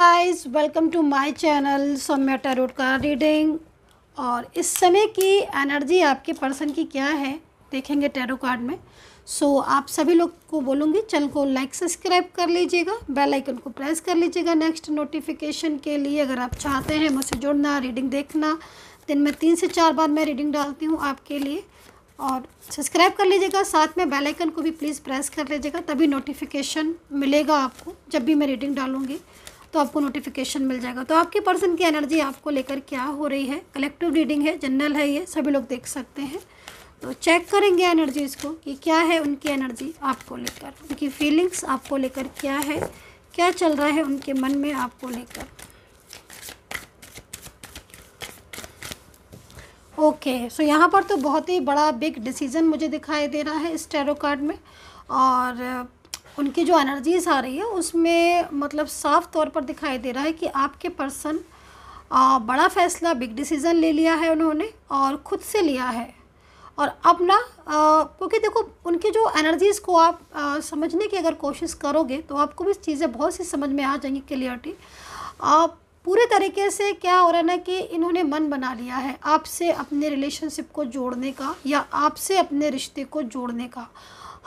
guys welcome to my channel Saumya tarot का reading और इस समय की एनर्जी आपके पर्सन की क्या है देखेंगे टैरो कार्ड में सो so, आप सभी लोग को बोलूँगी चैनल को लाइक सब्सक्राइब कर लीजिएगा बेल आइकन को प्रेस कर लीजिएगा नेक्स्ट नोटिफिकेशन के लिए अगर आप चाहते हैं मुझसे जुड़ना रीडिंग देखना दिन में तीन से चार बार मैं रीडिंग डालती हूँ आपके लिए और सब्सक्राइब कर लीजिएगा साथ में बेल आइकन को भी प्लीज़ प्रेस कर लीजिएगा तभी नोटिफिकेशन मिलेगा आपको जब भी मैं रीडिंग डालूँगी तो आपको नोटिफिकेशन मिल जाएगा तो आपके पर्सन की एनर्जी आपको लेकर क्या हो रही है कलेक्टिव रीडिंग है जनरल है ये सभी लोग देख सकते हैं तो चेक करेंगे एनर्जीज़ को कि क्या है उनकी एनर्जी आपको लेकर उनकी फीलिंग्स आपको लेकर क्या है क्या चल रहा है उनके मन में आपको लेकर ओके सो यहाँ पर तो बहुत ही बड़ा बिग डिसीजन मुझे दिखाई दे रहा है इस टेरो कार्ड में और उनकी जो एनर्जीज़ आ रही है उसमें मतलब साफ तौर पर दिखाई दे रहा है कि आपके पर्सन बड़ा फ़ैसला बिग डिसीज़न ले लिया है उन्होंने और ख़ुद से लिया है और अब ना क्योंकि देखो उनकी जो एनर्जीज़ को आप आ, समझने की अगर कोशिश करोगे तो आपको भी चीज़ें बहुत सी समझ में आ जाएंगी क्लियरटी आप पूरे तरीके से क्या हो रहा है ना कि इन्होंने मन बना लिया है आपसे अपने रिलेशनशिप को जोड़ने का या आपसे अपने रिश्ते को जोड़ने का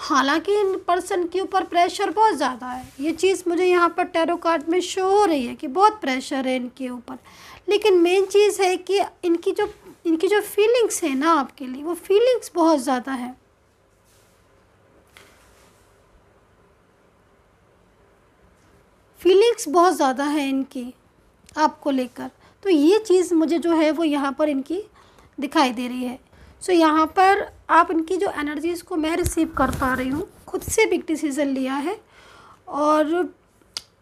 हालांकि इन पर्सन के ऊपर प्रेशर बहुत ज़्यादा है ये चीज़ मुझे यहाँ पर टैरो कार्ड में शो हो रही है कि बहुत प्रेशर है इनके ऊपर लेकिन मेन चीज़ है कि इनकी जो इनकी जो फीलिंग्स है ना आपके लिए वो फीलिंग्स बहुत ज़्यादा है फीलिंग्स बहुत ज़्यादा है इनकी आपको लेकर तो ये चीज़ मुझे जो है वो यहाँ पर इनकी दिखाई दे रही है सो यहाँ पर आप इनकी जो एनर्जीज़ को मैं रिसीव कर पा रही हूँ खुद से बिग डिसीज़न लिया है और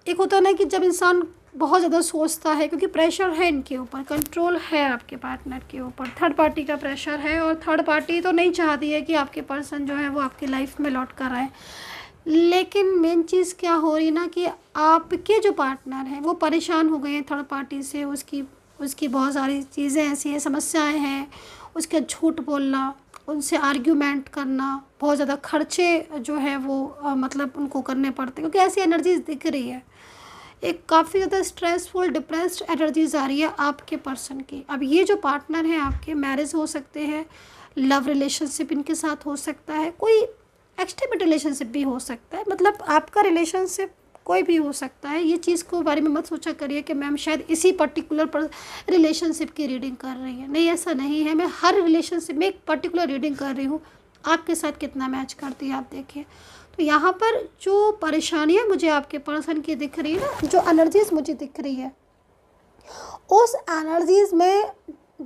एक होता ना कि जब इंसान बहुत ज़्यादा सोचता है क्योंकि प्रेशर है इनके ऊपर कंट्रोल है आपके पार्टनर के ऊपर थर्ड पार्टी का प्रेशर है और थर्ड पार्टी तो नहीं चाहती है कि आपके पर्सन जो है वो आपकी लाइफ में लौट कर आए लेकिन मेन चीज़ क्या हो रही ना कि आपके जो पार्टनर हैं वो परेशान हो गए हैं थर्ड पार्टी से उसकी उसकी बहुत सारी चीज़ें ऐसी हैं समस्याएं हैं उसके झूठ बोलना उनसे आर्ग्यूमेंट करना बहुत ज़्यादा खर्चे जो है वो आ, मतलब उनको करने पड़ते क्योंकि ऐसी एनर्जीज दिख रही है एक काफ़ी ज़्यादा स्ट्रेसफुल डिप्रेस्ड एनर्जीज आ रही है आपके पर्सन की अब ये जो पार्टनर हैं आपके मैरिज हो सकते हैं लव रिलेशनशिप इनके साथ हो सकता है कोई एक्सट्रीमेट रिलेशनशिप भी हो सकता है मतलब आपका रिलेशनशिप कोई भी हो सकता है ये चीज़ को बारे में मत सोचा करिए कि मैम शायद इसी पर्टिकुलर पर रिलेशनशिप की रीडिंग कर रही है नहीं ऐसा नहीं है मैं हर रिलेशनशिप में एक पर्टिकुलर रीडिंग कर रही हूँ आपके साथ कितना मैच करती है आप देखिए तो यहाँ पर जो परेशानियाँ मुझे आपके पर्सन की दिख रही है ना जो एनर्जीज मुझे दिख रही है उस एनर्जीज में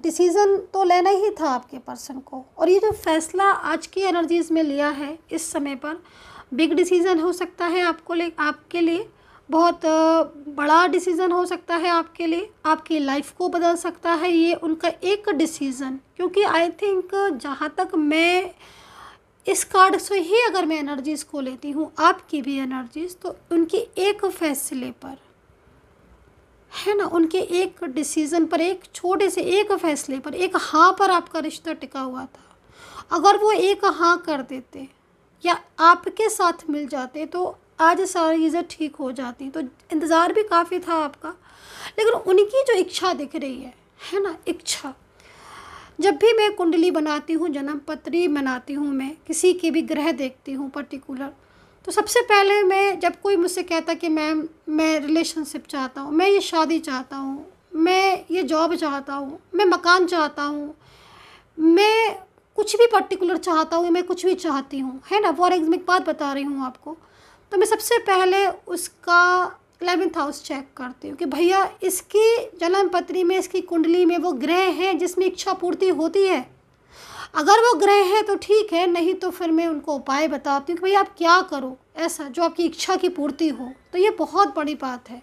डिसीज़न तो लेना ही था आपके पर्सन को और ये जो फैसला आज की एनर्जीज में लिया है इस समय पर बिग डिसीज़न हो सकता है आपको ले आपके लिए बहुत बड़ा डिसीज़न हो सकता है आपके लिए आपकी लाइफ को बदल सकता है ये उनका एक डिसीज़न क्योंकि आई थिंक जहाँ तक मैं इस कार्ड से ही अगर मैं एनर्जीज़ को लेती हूँ आपकी भी एनर्जीज़ तो उनके एक फैसले पर है ना उनके एक डिसीज़न पर एक छोटे से एक फैसले पर एक हाँ पर आपका रिश्ता टिका हुआ था अगर वो एक हाँ कर देते या आपके साथ मिल जाते तो आज सारी चीज़ें ठीक हो जाती तो इंतज़ार भी काफ़ी था आपका लेकिन उनकी जो इच्छा दिख रही है है ना इच्छा जब भी मैं कुंडली बनाती हूँ जन्म पत्री बनाती हूँ मैं किसी के भी ग्रह देखती हूँ पर्टिकुलर तो सबसे पहले मैं जब कोई मुझसे कहता कि मैम मैं रिलेशनशिप चाहता हूँ मैं ये शादी चाहता हूँ मैं ये जॉब चाहता हूँ मैं मकान चाहता हूँ मैं कुछ भी पर्टिकुलर चाहता हूँ मैं कुछ भी चाहती हूँ है ना फॉर एग्जाम्पल बात बता रही हूँ आपको तो मैं सबसे पहले उसका एलेवेंथ हाउस चेक करती हूँ कि भैया इसकी जन्म पत्री में इसकी कुंडली में वो ग्रह हैं जिसमें इच्छा पूर्ति होती है अगर वो ग्रह हैं तो ठीक है नहीं तो फिर मैं उनको उपाय बताती हूँ कि भैया आप क्या करो ऐसा जो आपकी इच्छा की पूर्ति हो तो ये बहुत बड़ी बात है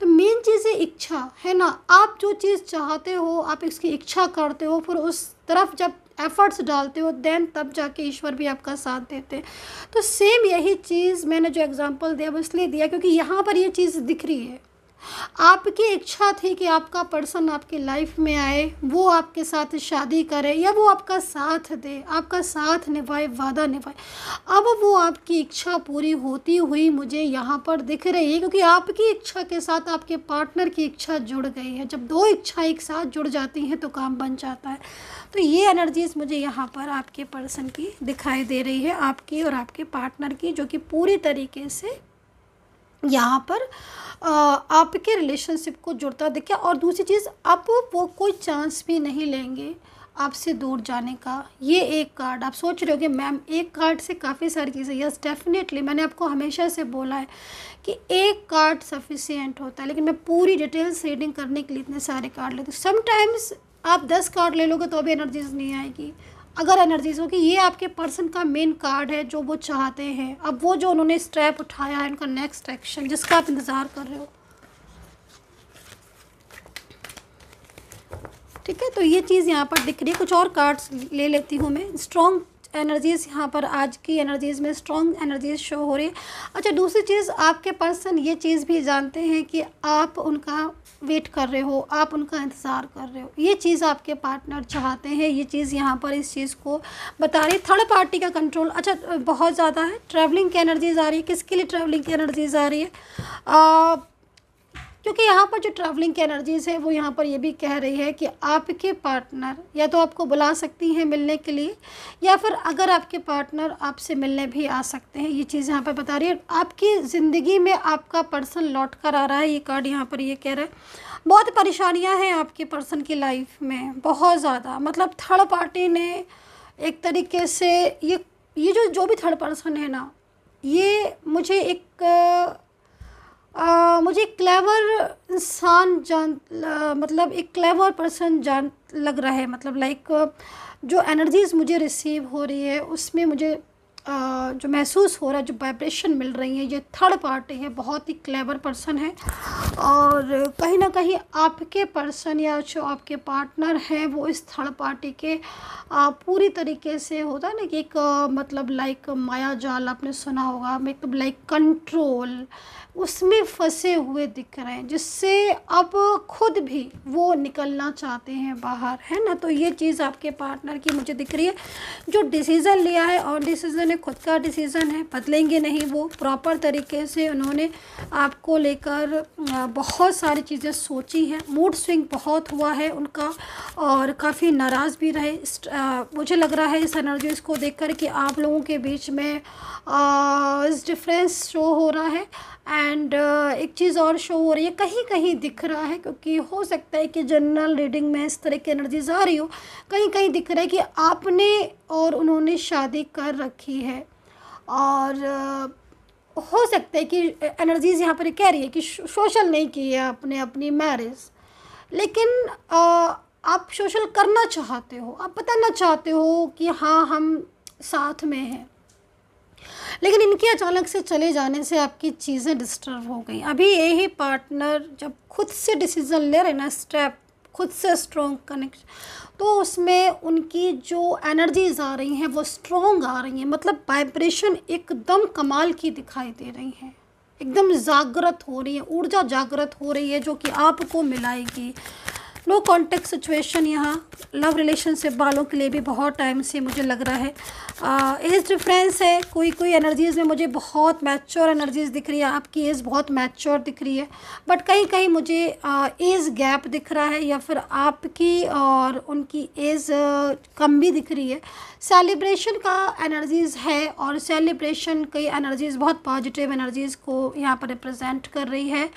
तो मेन चीज़ है इच्छा है ना आप जो चीज़ चाहते हो आप इसकी इच्छा करते हो फिर उस तरफ जब एफ़र्ट्स डालते हो देन तब जाके ईश्वर भी आपका साथ देते हैं तो सेम यही चीज़ मैंने जो एग्ज़ाम्पल दिया वो इसलिए दिया क्योंकि यहाँ पर ये चीज़ दिख रही है आपकी इच्छा थी कि आपका पर्सन आपके लाइफ में आए वो आपके साथ शादी करे या वो आपका साथ दे आपका साथ निभाए वादा निभाए अब वो आपकी इच्छा पूरी होती हुई मुझे यहाँ पर दिख रही है क्योंकि आपकी इच्छा के साथ आपके पार्टनर की इच्छा जुड़ गई है जब दो इच्छा एक साथ जुड़ जाती हैं तो काम बन जाता है तो ये एनर्जीज मुझे यहाँ पर आपके पर्सन की दिखाई दे रही है आपकी और आपके पार्टनर की जो कि पूरी तरीके से यहाँ पर आपके रिलेशनशिप को जुड़ता दिखे और दूसरी चीज़ आप वो कोई चांस भी नहीं लेंगे आपसे दूर जाने का ये एक कार्ड आप सोच रहे हो कि मैम एक कार्ड से काफ़ी सारी चीज़ें यस डेफिनेटली मैंने आपको हमेशा से बोला है कि एक कार्ड सफिशियंट होता है लेकिन मैं पूरी डिटेल्स रीडिंग करने के लिए इतने सारे कार्ड लेती हूँ समटाइम्स आप दस कार्ड ले लोगे तो अभी एनर्जीज नहीं आएगी अगर एनर्जीज हो कि ये आपके पर्सन का मेन कार्ड है जो वो चाहते हैं अब वो जो उन्होंने स्टेप उठाया है उनका नेक्स्ट एक्शन जिसका आप इंतज़ार कर रहे हो ठीक है तो ये चीज़ यहाँ पर दिख रही है कुछ और कार्ड्स ले लेती हूँ मैं स्ट्रॉन्ग एनर्जीज़ यहाँ पर आज की एनर्जीज़ में स्ट्रॉन्ग एनर्जीज़ शो हो रही है अच्छा दूसरी चीज़ आपके पर्सन ये चीज़ भी जानते हैं कि आप उनका वेट कर रहे हो आप उनका इंतज़ार कर रहे हो ये चीज़ आपके पार्टनर चाहते हैं ये चीज़ यहाँ पर इस चीज़ को बता रही थर्ड पार्टी का कंट्रोल अच्छा बहुत ज़्यादा है ट्रैवलिंग की एनर्जीज़ आ रही है किसके लिए ट्रैवलिंग की एनर्जीज़ आ रही है आ, क्योंकि यहाँ पर जो ट्रैवलिंग की एनर्जीज़ है वो यहाँ पर ये भी कह रही है कि आपके पार्टनर या तो आपको बुला सकती हैं मिलने के लिए या फिर अगर आपके पार्टनर आपसे मिलने भी आ सकते हैं ये चीज़ यहाँ पर बता रही है आपकी ज़िंदगी में आपका पर्सन लौट कर आ रहा है ये कार्ड यहाँ पर ये कह रहा है बहुत परेशानियाँ हैं आपके पर्सन की लाइफ में बहुत ज़्यादा मतलब थर्ड पार्टी ने एक तरीके से ये ये जो जो भी थर्ड पर्सन है ना ये मुझे एक आ, मुझे क्लेवर इंसान जान आ, मतलब एक क्लेवर पर्सन जान लग रहा है मतलब लाइक जो एनर्जीज़ मुझे रिसीव हो रही है उसमें मुझे आ, जो महसूस हो रहा है जो वाइब्रेशन मिल रही है ये थर्ड पार्टी है बहुत ही क्लेवर पर्सन है और कहीं ना कहीं आपके पर्सन या जो आपके पार्टनर हैं वो इस थर्ड पार्टी के आ, पूरी तरीके से होता है ना कि एक मतलब लाइक माया जाल आपने सुना होगा मतलब लाइक कंट्रोल उसमें फंसे हुए दिख रहे हैं जिससे अब खुद भी वो निकलना चाहते हैं बाहर है ना तो ये चीज़ आपके पार्टनर की मुझे दिख रही है जो डिसीज़न लिया है और डिसीज़न है खुद का डिसीज़न है बदलेंगे नहीं वो प्रॉपर तरीके से उन्होंने आपको लेकर बहुत सारी चीज़ें सोची हैं मूड स्विंग बहुत हुआ है उनका और काफ़ी नाराज़ भी रहे मुझे लग रहा है इस एनर्जीज़ को देख कि आप लोगों के बीच में डिफ्रेंस डिफरेंस शो हो रहा है एंड uh, एक चीज़ और शो हो रही है कहीं कहीं दिख रहा है क्योंकि हो सकता है कि जनरल रीडिंग में इस तरह की एनर्जीज आ रही हो कहीं कहीं दिख रहा है कि आपने और उन्होंने शादी कर रखी है और uh, हो सकता है कि एनर्जीज यहाँ पर कह रही है कि सोशल नहीं की है आपने अपनी मैरिज लेकिन uh, आप सोशल करना चाहते हो आप बताना चाहते हो कि हाँ हम साथ में हैं लेकिन इनके अचानक से चले जाने से आपकी चीज़ें डिस्टर्ब हो गई अभी यही पार्टनर जब खुद से डिसीज़न ले रहे ना स्टेप खुद से स्ट्रॉन्ग कनेक्शन तो उसमें उनकी जो एनर्जीज आ रही हैं वो स्ट्रॉन्ग आ रही हैं मतलब वाइब्रेशन एकदम कमाल की दिखाई दे रही हैं एकदम जागृत हो रही है ऊर्जा जागृत हो रही है जो कि आपको मिलाएगी नो कॉन्टेक्ट सिचुएशन यहाँ लव रिलेशनशिप वालों के लिए भी बहुत टाइम से मुझे लग रहा है एज uh, डिफ्रेंस है कोई कोई एनर्जीज़ में मुझे बहुत मैच्योर एनर्जीज़ दिख रही है आपकी एज बहुत मैच्योर दिख रही है बट कहीं कहीं मुझे एज uh, गैप दिख रहा है या फिर आपकी और उनकी एज uh, कम भी दिख रही है सेलिब्रेशन का एनर्जीज़ है और सेलिब्रेशन कई एनर्जीज़ बहुत पॉजिटिव एनर्जीज़ को यहाँ पर रिप्रजेंट कर रही है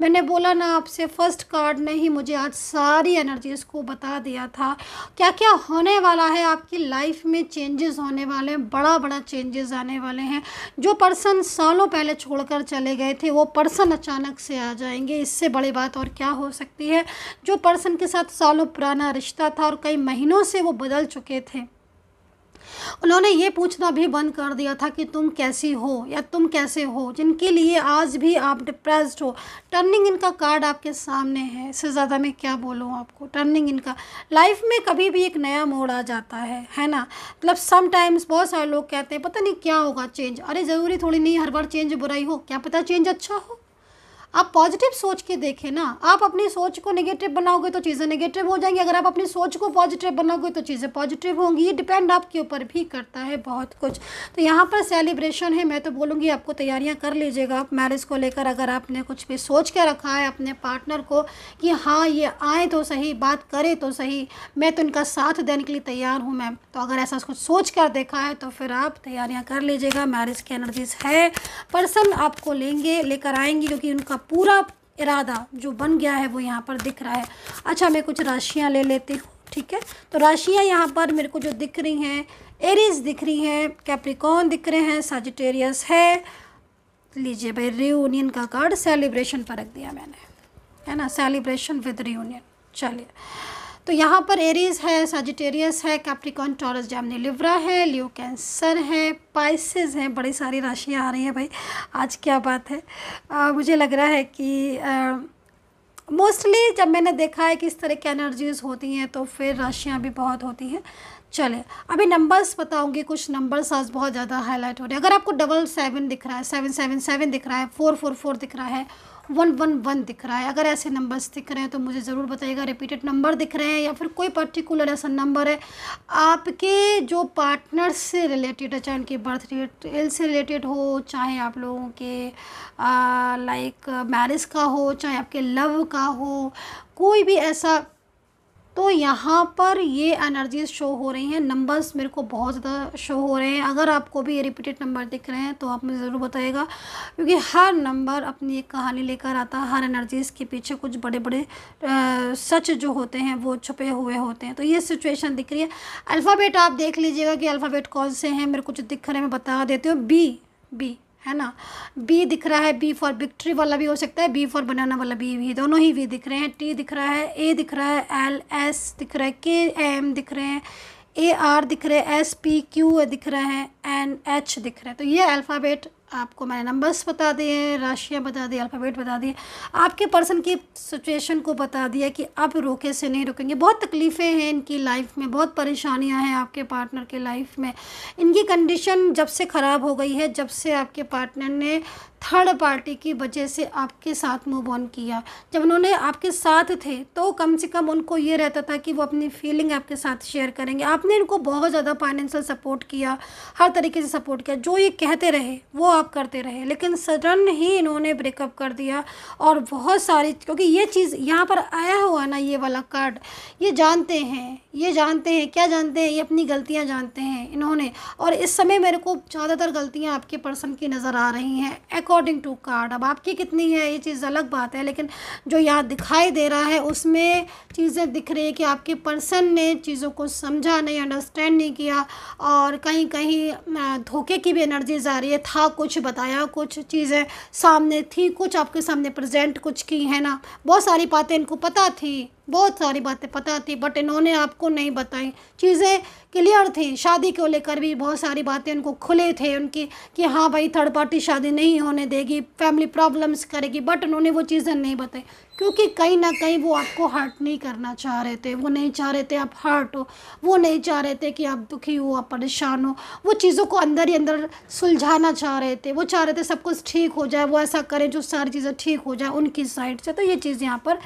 मैंने बोला ना आपसे फर्स्ट कार्ड ने ही मुझे आज सारे सारी एनर्जीज़ को बता दिया था क्या क्या होने वाला है आपकी लाइफ में चेंजेस होने वाले हैं बड़ा बड़ा चेंजेस आने वाले हैं जो पर्सन सालों पहले छोड़कर चले गए थे वो पर्सन अचानक से आ जाएंगे इससे बड़ी बात और क्या हो सकती है जो पर्सन के साथ सालों पुराना रिश्ता था और कई महीनों से वो बदल चुके थे उन्होंने ये पूछना भी बंद कर दिया था कि तुम कैसी हो या तुम कैसे हो जिनके लिए आज भी आप डिप्रेस्ड हो टर्निंग इनका कार्ड आपके सामने है इससे ज़्यादा मैं क्या बोलूँ आपको टर्निंग इनका लाइफ में कभी भी एक नया मोड़ आ जाता है है ना मतलब समटाइम्स बहुत सारे लोग कहते हैं पता नहीं क्या होगा चेंज अरे ज़रूरी थोड़ी नहीं हर बार चेंज बुराई हो क्या पता चेंज अच्छा हो आप पॉजिटिव सोच के देखें ना आप अपनी सोच को नेगेटिव बनाओगे तो चीज़ें नेगेटिव हो जाएंगी अगर आप अपनी सोच को पॉजिटिव बनाओगे तो चीज़ें पॉजिटिव होंगी ये डिपेंड आपके ऊपर भी करता है बहुत कुछ तो यहाँ पर सेलिब्रेशन है मैं तो बोलूँगी आपको तैयारियाँ कर लीजिएगा आप मैरिज को लेकर अगर आपने कुछ भी सोच के रखा है अपने पार्टनर को कि हाँ ये आए तो सही बात करे तो सही मैं तो इनका साथ देने के लिए तैयार हूँ मैम तो अगर ऐसा कुछ सोच कर देखा है तो फिर आप तैयारियाँ कर लीजिएगा मैरिज की एनर्जीज है पर्सन आपको लेंगे लेकर आएंगे क्योंकि उनका पूरा इरादा जो बन गया है वो यहाँ पर दिख रहा है अच्छा मैं कुछ राशियाँ ले लेती हूँ ठीक है तो राशियाँ यहाँ पर मेरे को जो दिख रही हैं एरीज दिख रही हैं कैप्रिकॉन दिख रहे हैं सजिटेरियस है लीजिए भाई रियूनियन का कार्ड सेलिब्रेशन पर रख दिया मैंने है ना सेलिब्रेशन विद रियूनियन चलिए तो यहाँ पर एरीज है सजिटेरियस है कैप्टिकॉन टॉरस जैमनी लिब्रा है लियो कैंसर है पाइसिस हैं बड़ी सारी राशियाँ आ रही हैं भाई आज क्या बात है आ, मुझे लग रहा है कि मोस्टली जब मैंने देखा है कि इस तरह की एनर्जीज़ होती हैं तो फिर राशियाँ भी बहुत होती हैं चले अभी नंबर्स बताऊंगी कुछ नंबर्स आज बहुत ज़्यादा हाईलाइट हो रहे हैं अगर आपको डबल सेवन दिख रहा है सेवन सेवन सेवन दिख रहा है फोर फोर फोर दिख रहा है वन वन वन दिख रहा है अगर ऐसे नंबर्स दिख रहे हैं तो मुझे ज़रूर बताइएगा रिपीटेड नंबर दिख रहे हैं या फिर कोई पर्टिकुलर ऐसा नंबर है आपके जो पार्टनर से रिलेटेड है चाहे उनके बर्थ डेट से रिलेटेड हो चाहे आप लोगों के लाइक मैरिज का हो चाहे आपके लव का हो कोई भी ऐसा तो यहाँ पर ये एनर्जीज शो हो रही हैं नंबर्स मेरे को बहुत ज़्यादा शो हो रहे हैं अगर आपको भी ये रिपीटेड नंबर दिख रहे हैं तो आप मुझे ज़रूर बताइएगा क्योंकि हर नंबर अपनी एक कहानी लेकर आता है हर एनर्जीज़ के पीछे कुछ बड़े बड़े आ, सच जो होते हैं वो छुपे हुए होते हैं तो ये सिचुएशन दिख रही है अल्फ़ाबेट आप देख लीजिएगा कि अल्फ़ाबेट कौन से हैं मेरे कुछ दिख रहे हैं मैं बता देती हूँ बी बी है ना बी दिख रहा है बी फॉर विक्ट्री वाला भी हो सकता है बी फॉर बनाना वाला भी ये दोनों ही वी दिख रहे हैं टी दिख रहा है ए दिख रहा है एल एस दिख रहा है के एम दिख रहे हैं ए आर दिख रहे हैं एस पी क्यू दिख रहे हैं एन एच दिख रहे हैं तो ये अल्फ़ाबेट आपको मैंने नंबर्स बता दिए राशियाँ बता दी अल्फ़ाबेट बता दिए आपके पर्सन की सिचुएशन को बता दिया कि अब रोके से नहीं रुकेंगे बहुत तकलीफ़ें हैं इनकी लाइफ में बहुत परेशानियां हैं आपके पार्टनर के लाइफ में इनकी कंडीशन जब से ख़राब हो गई है जब से आपके पार्टनर ने थर्ड पार्टी की वजह से आपके साथ मूव ऑन किया जब उन्होंने आपके साथ थे तो कम से कम उनको ये रहता था कि वो अपनी फीलिंग आपके साथ शेयर करेंगे आपने इनको बहुत ज़्यादा फाइनेंशियल सपोर्ट किया हर तरीके से सपोर्ट किया जो ये कहते रहे वो आप करते रहे लेकिन सडन ही इन्होंने ब्रेकअप कर दिया और बहुत सारी क्योंकि ये चीज़ यहाँ पर आया हुआ ना ये वाला कार्ड ये जानते हैं ये जानते हैं क्या जानते हैं ये अपनी गलतियाँ जानते हैं इन्होंने और इस समय मेरे को ज़्यादातर गलतियाँ आपके पर्सन की नज़र आ रही हैं अकॉर्डिंग टू कार्ड अब आपकी कितनी है ये चीज़ अलग बात है लेकिन जो यहाँ दिखाई दे रहा है उसमें चीज़ें दिख रही है कि आपके पर्सन ने चीज़ों को समझा नहीं अंडरस्टैंड नहीं किया और कहीं कहीं धोखे की भी एनर्जीज आ रही है था कुछ बताया कुछ चीज़ें सामने थी कुछ आपके सामने प्रजेंट कुछ की है ना बहुत सारी बातें इनको पता थी बहुत सारी बातें पता थी बट इन्होंने आपको नहीं बताई चीज़ें क्लियर थी शादी को लेकर भी बहुत सारी बातें उनको खुले थे उनकी कि हाँ भाई थर्ड पार्टी शादी नहीं होने देगी फैमिली प्रॉब्लम्स करेगी बट उन्होंने वो चीज़ें नहीं बताई क्योंकि कहीं ना कहीं वो आपको हर्ट नहीं करना चाह रहे थे वो नहीं चाह रहे थे आप हर्ट हो वो नहीं चाह रहे थे कि आप दुखी हो आप परेशान हो वो चीज़ों को अंदर ही अंदर सुलझाना चाह रहे थे वो चाह रहे थे सब कुछ ठीक हो जाए वो ऐसा करें जो सारी चीज़ें ठीक हो जाए उनकी साइड से तो ये चीज़ यहाँ पर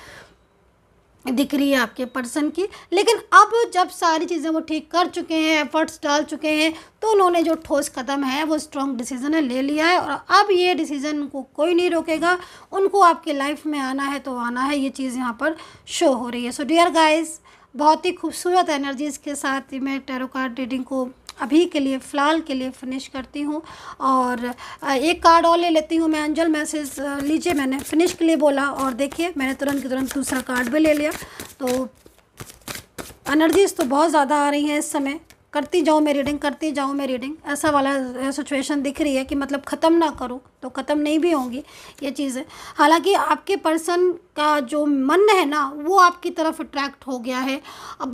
दिख रही है आपके पर्सन की लेकिन अब जब सारी चीज़ें वो ठीक कर चुके हैं एफर्ट्स डाल चुके हैं तो उन्होंने जो ठोस कदम है वो स्ट्रॉन्ग डिसीज़न है ले लिया है और अब ये डिसीज़न उनको कोई नहीं रोकेगा उनको आपके लाइफ में आना है तो आना है ये चीज़ यहाँ पर शो हो रही है सो डियर गाइस बहुत ही खूबसूरत एनर्जीज़ के साथ मैं टेरो रीडिंग को अभी के लिए फ़िलहाल के लिए फिनिश करती हूँ और एक कार्ड और ले लेती हूँ मैं अंजल मैसेज लीजिए मैंने फिनिश के लिए बोला और देखिए मैंने तुरंत के तुरंत दूसरा कार्ड भी ले लिया तो एनर्जीज़ तो बहुत ज़्यादा आ रही हैं इस समय करती जाऊँ मैं रीडिंग करती जाऊँ मैं रीडिंग ऐसा वाला सिचुएशन दिख रही है कि मतलब ख़त्म ना करूँ तो ख़त्म नहीं भी होंगी ये चीज़ें हालांकि आपके पर्सन का जो मन है ना वो आपकी तरफ अट्रैक्ट हो गया है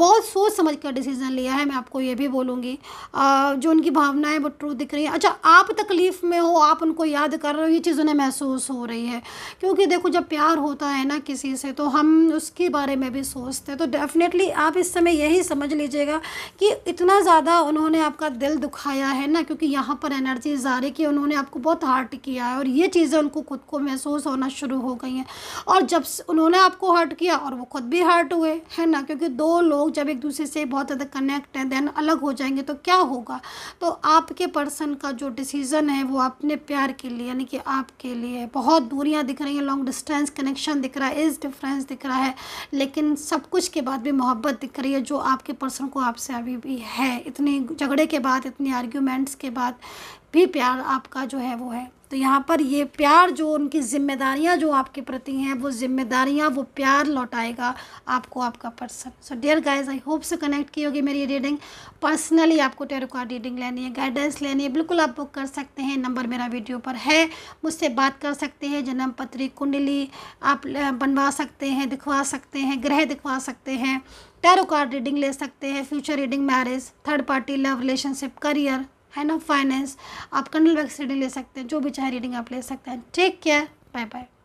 बहुत सोच समझ कर डिसीज़न लिया है मैं आपको ये भी बोलूँगी जो उनकी भावनाएं वो ट्रू दिख रही है अच्छा आप तकलीफ़ में हो आप उनको याद कर रहे हो ये चीज़ उन्हें महसूस हो रही है क्योंकि देखो जब प्यार होता है ना किसी से तो हम उसके बारे में भी सोचते हैं तो डेफ़िनेटली आप इस समय यही समझ लीजिएगा कि इतना ज़्यादा उन्होंने आपका दिल दुखाया है ना क्योंकि यहाँ पर एनर्जी ज़ारी की उन्होंने आपको बहुत हार्ट किया किया है और ये चीज़ें उनको खुद को महसूस होना शुरू हो गई हैं और जब उन्होंने आपको हर्ट किया और वो खुद भी हर्ट हुए है ना क्योंकि दो लोग जब एक दूसरे से बहुत ज़्यादा कनेक्ट हैं देन अलग हो जाएंगे तो क्या होगा तो आपके पर्सन का जो डिसीज़न है वो अपने प्यार के लिए यानी कि आपके लिए बहुत दूरियाँ दिख रही हैं लॉन्ग डिस्टेंस कनेक्शन दिख रहा है एज डिफ्रेंस दिख रहा है लेकिन सब कुछ के बाद भी मोहब्बत दिख रही है जो आपके पर्सन को आपसे अभी भी है इतने झगड़े के बाद इतनी आर्ग्यूमेंट्स के बाद भी प्यार आपका जो है वो है तो यहाँ पर ये प्यार जो उनकी जिम्मेदारियाँ जो आपके प्रति हैं वो जिम्मेदारियाँ वो प्यार लौटाएगा आपको आपका person so dear guys I hope से कनेक्ट की होगी मेरी रीडिंग पर्सनली आपको टेरो कार्ड रीडिंग लेनी है गाइडेंस लेनी है बिल्कुल आप बुक कर सकते हैं नंबर मेरा वीडियो पर है मुझसे बात कर सकते हैं जन्म पत्री कुंडली आप बनवा सकते हैं दिखवा सकते हैं ग्रह दिखवा सकते हैं टैरो कार्ड रीडिंग ले सकते हैं future reading marriage third party love relationship career है ना फाइनेंस आप कंडल वैक्स रीडिंग ले सकते हैं जो भी चाहे रीडिंग आप ले सकते हैं टेक केयर बाय बाय